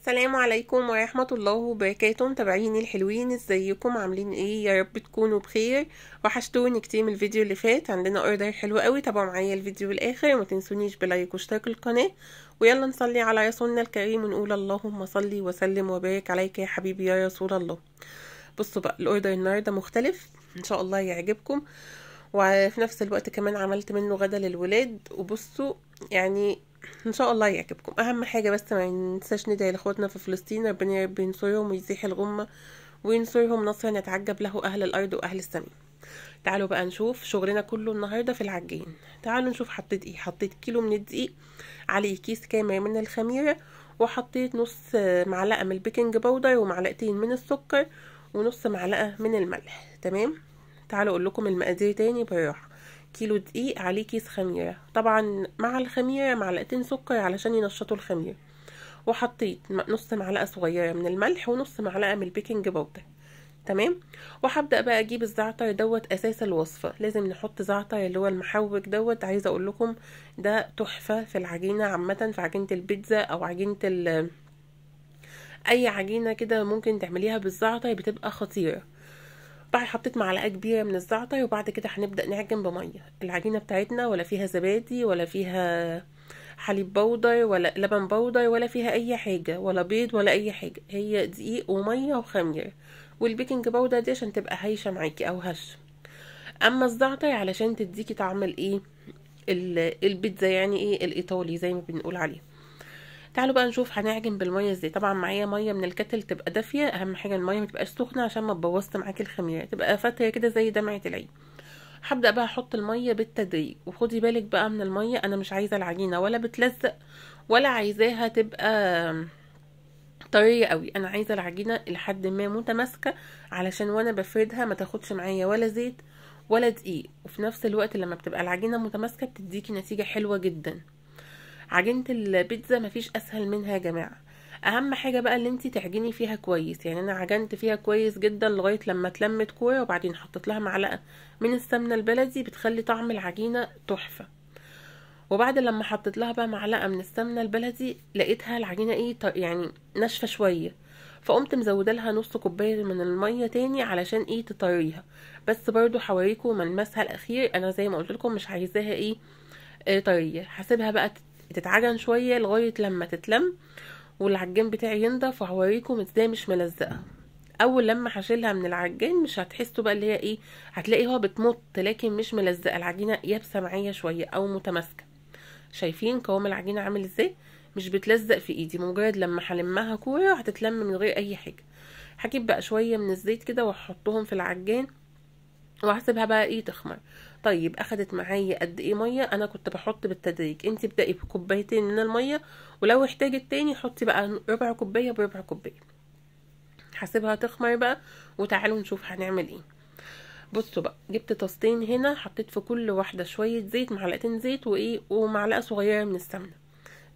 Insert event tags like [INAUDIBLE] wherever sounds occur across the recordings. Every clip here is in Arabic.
السلام عليكم ورحمة الله وبركاته متابعيني الحلوين ازيكم عاملين ايه يا رب تكونوا بخير وحشتوني كتير من الفيديو اللي فات عندنا اوردر حلو قوي تابعوا معايا الفيديو الاخر وما تنسونيش بلايك واشتراك القناة ويلا نصلي على رسولنا الكريم ونقول اللهم صلي وسلم وبارك عليك يا حبيبي يا رسول الله بصوا بقى الاوردر النهاردة مختلف ان شاء الله يعجبكم وفي نفس الوقت كمان عملت منه غدا للولاد وبصوا يعني ان شاء الله يعجبكم اهم حاجه بس ما ننساش ندعي لاخواتنا في فلسطين ربنا ينصرهم ويزيح الغمه وينصرهم نصرا يتعجب له اهل الارض واهل السماء تعالوا بقى نشوف شغلنا كله النهارده في العجين تعالوا نشوف حطيت ايه حطيت كيلو من الدقيق عليه كيس كامل من الخميره وحطيت نص معلقه من البيكنج باودر ومعلقتين من السكر ونص معلقه من الملح تمام تعالوا اقول لكم المقادير تاني بالراحه كيلو دقيق عليه كيس خميرة طبعا مع الخميرة معلقتين سكر علشان ينشطوا الخميرة وحطيت نص معلقة صغيرة من الملح ونص معلقة من البيكنج باودر تمام وهبدا بقى اجيب الزعتر دوت اساس الوصفه لازم نحط زعتر اللي هو المحوج دوت عايزه اقول لكم ده تحفه في العجينه عامه في عجينه البيتزا او عجينه ال اي عجينه كده ممكن تعمليها بالزعتر بتبقى خطيره بقى حطيت معلقه كبيره من الزعتر وبعد كده هنبدا نعجن بميه العجينه بتاعتنا ولا فيها زبادي ولا فيها حليب بودر ولا لبن بودر ولا فيها اي حاجه ولا بيض ولا اي حاجه هي دقيق وميه وخميره والبيكنج بودر دي عشان تبقى هايشه معاكي او هشه اما الزعتر علشان تديكي طعم الايه البيتزا يعني ايه الايطالي زي ما بنقول عليه تعالوا بقى نشوف هنعجن بالميه ازاي طبعا معايا ميه من الكتل تبقى دافيه اهم حاجه الميه ما تبقاش سخنه عشان ما تبوظت معاكي الخميره تبقى فاتحه كده زي دمعه العين هبدا بقى احط الميه بالتدريج وخدي بالك بقى من الميه انا مش عايزه العجينه ولا بتلزق ولا عايزاها تبقى طريه قوي انا عايزه العجينه لحد ما متماسكه علشان وانا بفردها ما تاخدش معايا ولا زيت ولا دقيق وفي نفس الوقت لما بتبقى العجينه متماسكه بتديكي نتيجه حلوه جدا عجينه البيتزا مفيش اسهل منها يا جماعه اهم حاجه بقى اللي انت تعجني فيها كويس يعني انا عجنت فيها كويس جدا لغايه لما اتلمت كويس وبعدين حطيت لها معلقه من السمنه البلدي بتخلي طعم العجينه تحفه وبعد لما حطيت لها بقى معلقه من السمنه البلدي لقيتها العجينه ايه يعني ناشفه شويه فقمت مزوده لها نص كوبايه من الميه تاني علشان ايه تطريها بس برضو حواريكم ملمسها الاخير انا زي ما قلت لكم مش عايزاها ايه, إيه طريه هسيبها بقى بتتعجن شوية لغاية لما تتلم والعجان بتاعي ينضف وهوريكم ازاي مش ملزقة اول لما هشيلها من العجان مش هتحسوا بقى اللي هي ايه هتلاقي هو بتمط لكن مش ملزقة العجينة يابسة معايا شوية او متماسكة شايفين قوام العجينة عامل ازاي مش بتلزق في ايدي مجرد لما هلمها كورة هتتلم من غير اي حاجة هجيب بقى شوية من الزيت كده واحطهم في العجان وهسيبها بقى ايه تخمر طيب اخدت معايا قد ايه ميه انا كنت بحط بالتدريج انت ابدأي بكوبايتين من الميه ولو احتاجت تاني حطي بقى ربع كوبايه بربع كوبايه هسيبها تخمر بقى وتعالوا نشوف هنعمل ايه بصوا بقى جبت طاستين هنا حطيت في كل واحده شويه زيت معلقتين زيت وايه ومعلقه صغيره من السمنه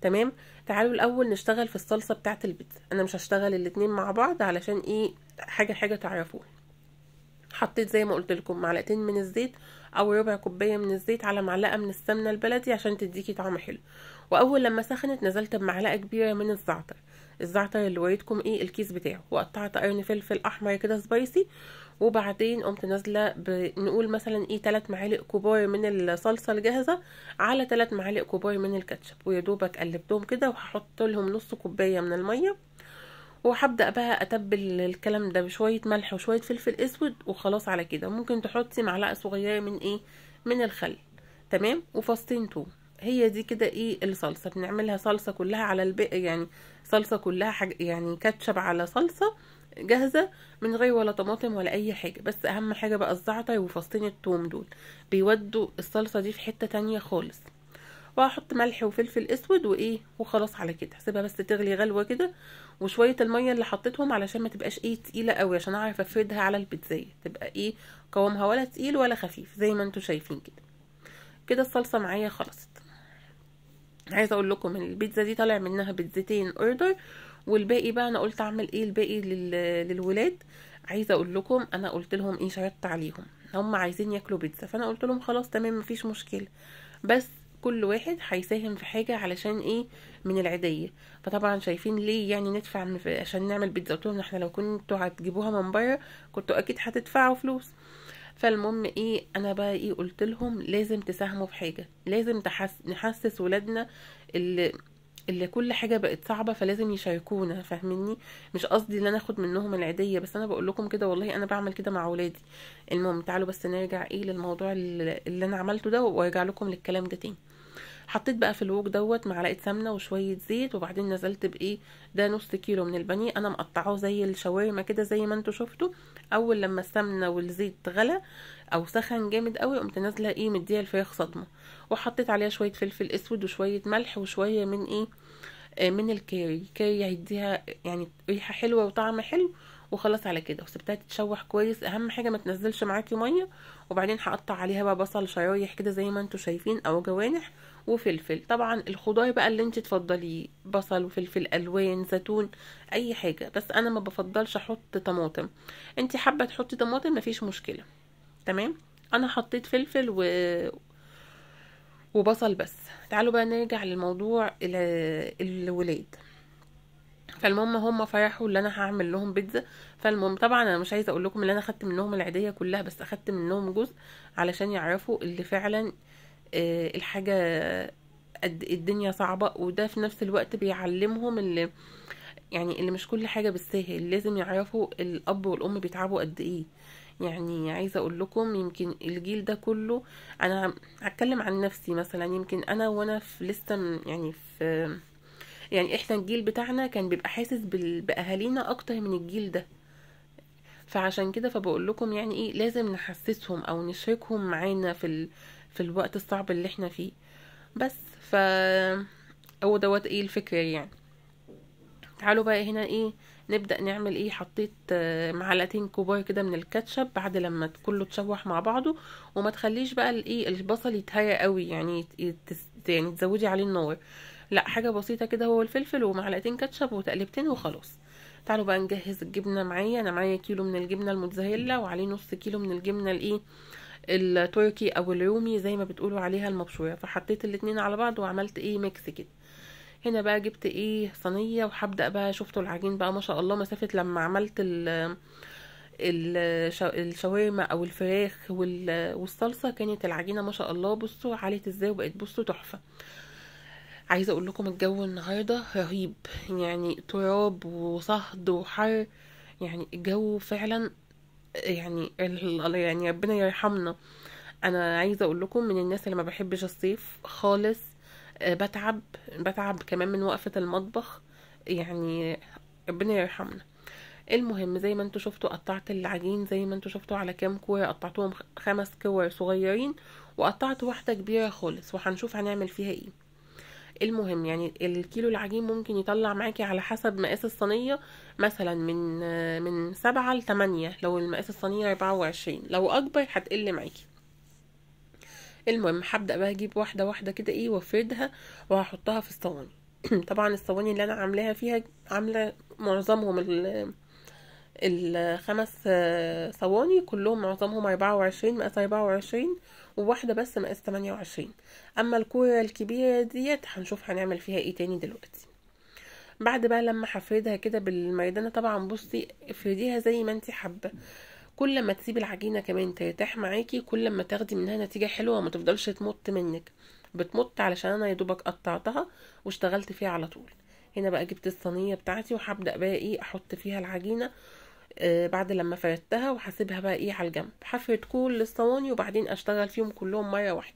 تمام تعالوا الاول نشتغل في الصلصه بتاعه البيتزا انا مش هشتغل الاتنين مع بعض علشان ايه حاجه حاجه تعرفوها حطيت زي ما قلت لكم معلقتين من الزيت او ربع كوبايه من الزيت على معلقه من السمنه البلدي عشان تديكي طعم حلو واول لما سخنت نزلت بمعلقه كبيره من الزعتر الزعتر اللي وريتكم ايه الكيس بتاعه وقطعت قرن فلفل احمر كده سبايسي وبعدين قمت نازله بنقول مثلا ايه 3 معالق كبار من الصلصه الجاهزه على 3 معالق كبار من الكاتشب ويا دوبك قلبتهم كده وهحط لهم نص كوبايه من الميه وهبدأ بقى اتبل الكلام ده بشوية ملح وشوية فلفل اسود وخلاص على كده ممكن تحطي معلقة صغيرة من ايه من الخل تمام وفصين توم هي دي كده ايه الصلصة بنعملها صلصة كلها على البق يعني صلصة كلها حاجة يعني كاتشب على صلصة جاهزة من غير ولا طماطم ولا اي حاجة بس اهم حاجة بقى الزعتر وفصين التوم دول بيودوا الصلصة دي في حتة تانية خالص وهحط ملح وفلفل اسود وايه وخلاص على كده هسيبها بس تغلي غلوة كده وشويه الميه اللي حطيتهم علشان ما تبقاش ايه تقيله قوي عشان اعرف افردها على البيتزاي تبقى ايه قوامها ولا تقيل ولا خفيف زي ما انتم شايفين كده كده الصلصه معايا خلصت عايزه اقول لكم ان البيتزا دي طالع منها بيتزتين اوردر والباقي بقى انا قلت اعمل ايه الباقي لل... للولاد عايزه اقول لكم انا قلت لهم ايه شرطت عليهم هم عايزين ياكلوا بيتزا فانا قلت لهم خلاص تمام مفيش مشكله بس كل واحد هيساهم في حاجة علشان ايه من العيدية فطبعا شايفين ليه يعني ندفع عشان نعمل بيتزا قلت احنا لو كنتوا هتجيبوها من بره كنتوا اكيد هتدفعوا فلوس فالمهم ايه انا بقى ايه قلت لهم لازم تساهموا في حاجه لازم تحس نحسس ولادنا اللي اللي كل حاجه بقت صعبه فلازم يشاركونا فاهميني مش قصدي ان انا اخد منهم العيديه بس انا بقول لكم كده والله انا بعمل كده مع ولادي المهم تعالوا بس نرجع ايه للموضوع اللي انا عملته ده وارجع لكم للكلام ده تاني حطيت بقى في الوك دوت معلقه سمنه وشويه زيت وبعدين نزلت بايه ده نص كيلو من البانيه انا مقطعاه زي الشاورما كده زي ما انتوا شفتوا اول لما السمنه والزيت غلى او سخن جامد قوي قمت نازله ايه مديها الفراخ صدمه وحطيت عليها شويه فلفل اسود وشويه ملح وشويه من ايه آه، من الكاري الكاري هيديها يعني ريحه حلوه وطعم حلو وخلاص على كده وسبتها تتشوح كويس اهم حاجه ما تنزلش معاكي ميه وبعدين هقطع عليها بقى بصل شرايح كده زي ما انتم شايفين او جوانح وفلفل طبعا الخضار بقى اللي انت تفضليه بصل وفلفل الوان زيتون اي حاجه بس انا ما بفضلش احط طماطم انت حابه تحطي طماطم مفيش مشكله تمام انا حطيت فلفل و... وبصل بس تعالوا بقى نرجع للموضوع الولاد فالمهم هم فرحوا اللي انا هعمل لهم بيتزا فالمهم طبعا انا مش عايزه اقول لكم ان انا اخدت منهم العيديه كلها بس اخدت منهم جزء علشان يعرفوا اللي فعلا آه الحاجه قد الدنيا صعبه وده في نفس الوقت بيعلمهم اللي يعني اللي مش كل حاجه بالسهل لازم يعرفوا الاب والام بيتعبوا قد ايه يعني عايزه اقول لكم يمكن الجيل ده كله انا هتكلم عن نفسي مثلا يمكن انا وانا في لسه يعني في يعني احنا الجيل بتاعنا كان بيبقى حاسس باهالينا اكتر من الجيل ده فعشان كده فبقول لكم يعني ايه لازم نحسسهم او نشاركهم معانا في ال... في الوقت الصعب اللي احنا فيه بس ف هو دوت ايه الفكره يعني تعالوا بقى هنا ايه نبدا نعمل ايه حطيت معلقتين كبار كده من الكاتشب بعد لما كله تشوح مع بعضه وما تخليش بقى الايه البصل يتهيأ قوي يعني يتس... يعني تزودي عليه النار لا حاجه بسيطه كده هو الفلفل ومعلقتين كاتشب وتقلبتين وخلاص تعالوا بقى نجهز الجبنه معايا انا معايا كيلو من الجبنه الموتزاريلا وعليه نص كيلو من الجبنه الايه التركي او اليومي زي ما بتقولوا عليها المبشوره فحطيت الاتنين على بعض وعملت ايه ميكس كده هنا بقى جبت ايه صينيه وهبدا بقى شفتوا العجين بقى ما شاء الله مسافه لما عملت ال الشاورما او الفراخ والصلصه كانت العجينه ما شاء الله بصوا عليت ازاي وبقت بصوا تحفه عايزه اقول لكم الجو النهارده رهيب يعني تراب وصهد وحر يعني الجو فعلا يعني يعني ربنا يرحمنا انا عايزه اقول لكم من الناس اللي ما بحبش الصيف خالص آه، بتعب بتعب كمان من وقفه المطبخ يعني ربنا يرحمنا المهم زي ما انتوا شفتوا قطعت العجين زي ما انتوا شفتوا على كام كوره قطعتهم خمس كور صغيرين وقطعت واحده كبيره خالص وهنشوف هنعمل فيها ايه المهم يعني الكيلو العجين ممكن يطلع معاكي على حسب مقاس الصينية مثلا من من سبعة لتمانية لو المقاس الصينية اربعة وعشرين لو اكبر هتقل معاكي المهم هبدأ بقى اجيب واحدة واحدة كده ايه وافردها وهحطها في الصواني [CLEARS THROAT] طبعا الصواني اللي انا عاملاها فيها عاملة معظمهم الخمس آه، صواني كلهم معظمهم اربعة وعشرين مقاس اربعة وعشرين وواحدة بس مقاس 28 اما الكورة الكبيرة ديت هنشوف هنعمل فيها ايه تاني دلوقتي بعد بقى لما هفردها كده بالميدانة طبعا بصي افرديها زي ما انت حابة كل ما تسيب العجينة كمان ترتاح معاكي كل ما تاخدي منها نتيجة حلوة وما تفضلش تمط منك بتمط علشان انا يدوبك قطعتها واشتغلت فيها على طول هنا بقى جبت الصينية بتاعتي وهبدأ بقى ايه احط فيها العجينة آه، بعد لما فردتها وهسيبها بقى ايه على الجنب هفرد كل الصواني وبعدين اشتغل فيهم كلهم مره واحده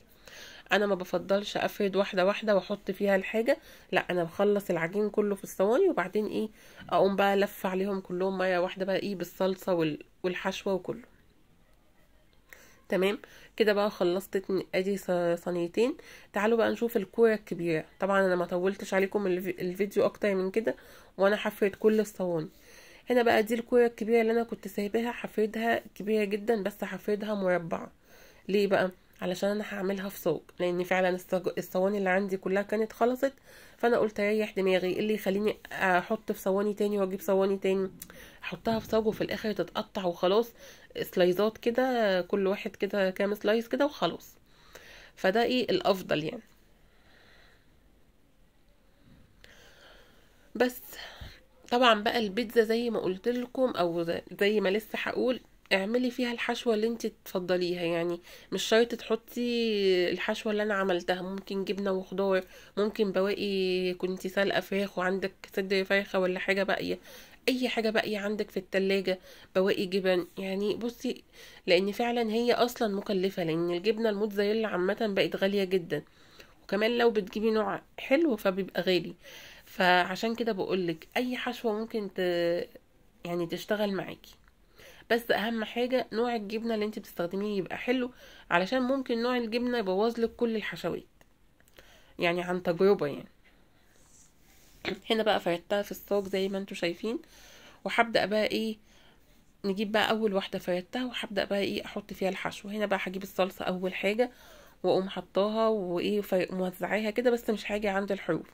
انا ما بفضلش افرد واحده واحده واحط فيها الحاجه لا انا بخلص العجين كله في الصواني وبعدين ايه اقوم بقى لف عليهم كلهم مره واحده بقى ايه بالصلصه والحشوه وكله تمام كده بقى خلصت ادي صينيتين تعالوا بقى نشوف الكوره الكبيره طبعا انا ما طولتش عليكم الفيديو اكتر من كده وانا هفرد كل الصواني هنا بقى دي الكوره الكبيره اللي انا كنت سايباها حفيدها كبيره جدا بس حفيدها مربعه ليه بقى علشان انا هعملها في صاج لان فعلا الصواني اللي عندي كلها كانت خلصت فانا قلت اريح دماغي إيه اللي يخليني احط في صواني تاني واجيب صواني تاني احطها في صاج وفي الاخر تتقطع وخلاص سلايزات كده كل واحد كده كام سلايز كده وخلاص فده ايه الافضل يعني بس طبعا بقى البيتزا زي ما قلت لكم او زي ما لسه هقول اعملي فيها الحشوه اللي انت تفضليها يعني مش شرط تحطي الحشوه اللي انا عملتها ممكن جبنه وخضار ممكن بواقي كنتي سالقه فراخ وعندك صدر فرخه ولا حاجه باقيه اي حاجه باقيه عندك في التلاجة بواقي جبن يعني بصي لان فعلا هي اصلا مكلفه لان الجبنه الموتزاريلا عامه بقت غاليه جدا وكمان لو بتجيبي نوع حلو فبيبقى غالي فعشان كده بقولك اي حشوة ممكن ت... يعني تشتغل معاكي بس اهم حاجة نوع الجبنة اللي انت بتستخدميه يبقى حلو علشان ممكن نوع الجبنة يبوظلك كل الحشوات يعني عن تجربة يعني هنا بقى فردتها في الصاج زي ما انتوا شايفين وهبدأ بقى ايه نجيب بقى اول واحدة فردتها وهبدأ بقى ايه احط فيها الحشو هنا بقى هجيب الصلصة اول حاجة واقوم حطاها وايه موزعاها كده بس مش هاجي عند الحروف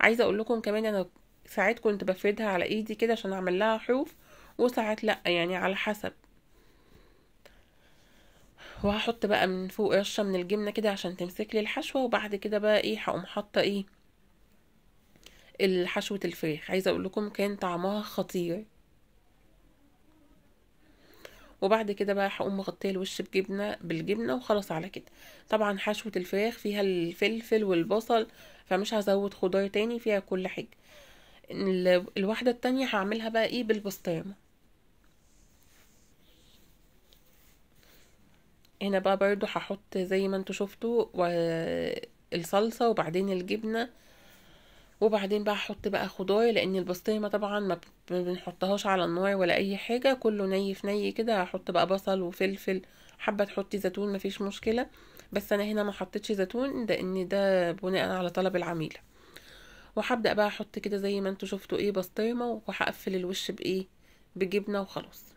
عايزه اقول لكم كمان انا ساعات كنت بفردها على ايدي كده عشان اعمل لها حروف وساعات لا يعني على حسب وهحط بقى من فوق رشه من الجبنه كده عشان تمسك لي الحشوه وبعد كده بقى ايه هقوم حاطه ايه الحشوه الفراخ عايزه اقول لكم كان طعمها خطير وبعد كده بقى هقوم مغطيه الوش بجبنه بالجبنه وخلاص على كده طبعا حشوه الفراخ فيها الفلفل والبصل فمش هزود خضار تاني فيها كل حاجه الواحده التانية هعملها بقى ايه بالبسطرمه هنا بقى برضو هحط زي ما انتوا شفتوا الصلصه وبعدين الجبنه وبعدين بقى احط بقى خضار لان البسطرمه طبعا ما بنحطهاش على النار ولا اي حاجه كله ني في ني كده هحط بقى بصل وفلفل حابه تحطي زيتون مفيش مشكله بس انا هنا ما حطيتش زيتون لان ده بناء على طلب العميله وهبدا بقى احط كده زي ما انتوا شفتوا ايه بسطرمه وهقفل الوش بايه بجبنه وخلاص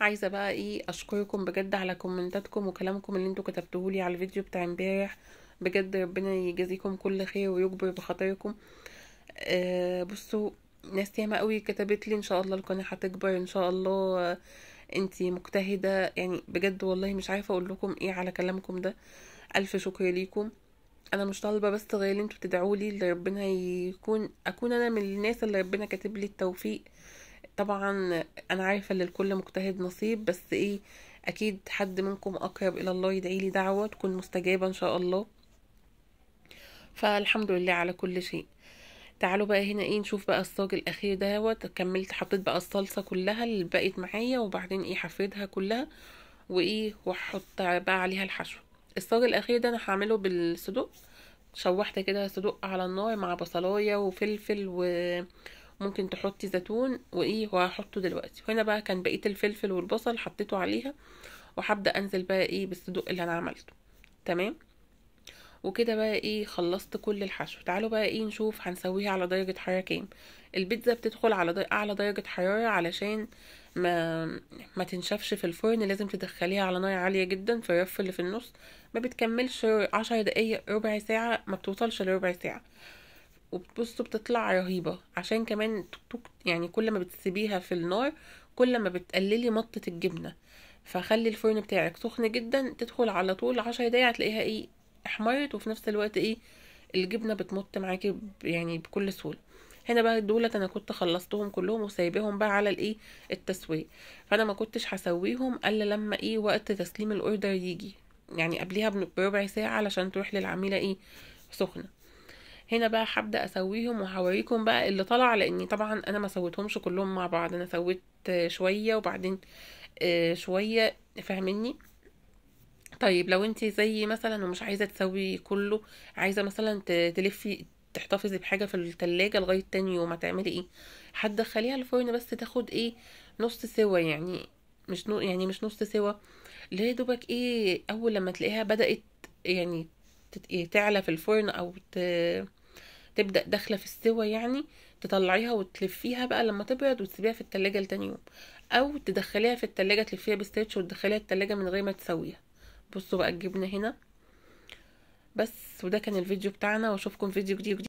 عايزه بقى ايه اشكركم بجد على كومنتاتكم وكلامكم اللي انتوا لي على الفيديو بتاع امبارح بجد ربنا يجازيكم كل خير ويكبر بخاطركم آه بصوا ناس ياما قوي كتبت لي ان شاء الله القناه هتكبر ان شاء الله انتي مجتهده يعني بجد والله مش عارفه اقول لكم ايه على كلامكم ده الف شكر ليكم انا مش طالبه بس غير اللي انتوا تدعوا لي ربنا يكون اكون انا من الناس اللي ربنا كاتب لي التوفيق طبعا انا عارفه ان لكل مجتهد نصيب بس ايه اكيد حد منكم اقرب الى الله يدعي لي دعوه تكون مستجابه ان شاء الله فالحمد لله على كل شيء تعالوا بقى هنا ايه نشوف بقى الصاج الاخير ده كملت حطيت بقى الصلصه كلها اللي بقت معايا وبعدين ايه حفيتها كلها وايه وحط بقى عليها الحشو الصاج الاخير ده انا هعمله بالصدوق شوحت كده صدوق على النار مع بصلايه وفلفل و... ممكن تحطي زيتون وايه وهحطه دلوقتي وهنا بقى كان بقيه الفلفل والبصل حطيته عليها وهبدا انزل بقى ايه بالصدوق اللي انا عملته تمام وكده بقى ايه خلصت كل الحشو تعالوا بقى ايه نشوف هنسويها على درجه حراره كام البيتزا بتدخل على دي... اعلى درجه حراره علشان ما ما تنشفش في الفرن لازم تدخليها على نار عاليه جدا في الرف اللي في النص ما بتكملش عشر دقايق ربع ساعه ما بتوصلش لربع ساعه وبتبصوا بتطلع رهيبة عشان كمان يعني كل ما بتسيبيها في النار كل ما بتقللي مطة الجبنة فخلي الفرن بتاعك سخن جدا تدخل على طول عشر دقايق هتلاقيها ايه احمرت وفي نفس الوقت ايه الجبنة بتمط معاكي يعني بكل سهولة هنا بقى دولت انا كنت خلصتهم كلهم وسايبهم بقى على الايه التسويه فانا ما كنتش هسويهم الا لما ايه وقت تسليم الاوردر يجي يعني قبليها بربع ساعه علشان تروح للعميله ايه سخنه هنا بقى هبدا اسويهم وهوريكم بقى اللي طلع لاني طبعا انا ما سويتهمش كلهم مع بعض انا سويت شويه وبعدين آه، شويه فاهمني طيب لو انت زي مثلا ومش عايزه تسوي كله عايزه مثلا تلفي تحتفظي بحاجه في التلاجة لغايه تاني يوم هتعملي ايه هتدخليها الفرن بس تاخد ايه نص سوا يعني مش نو يعني مش نص سوا لا دوبك ايه اول لما تلاقيها بدات يعني, يعني تعلى في الفرن او تبدأ داخلة في السوا يعني تطلعيها وتلفيها بقى لما تبرد وتسيبيها في التلاجة لتاني يوم أو تدخليها في التلاجة تلفيها بستريتش وتدخليها التلاجة من غير ما تسويها بصوا بقى الجبنة هنا بس وده كان الفيديو بتاعنا واشوفكم فيديو جديد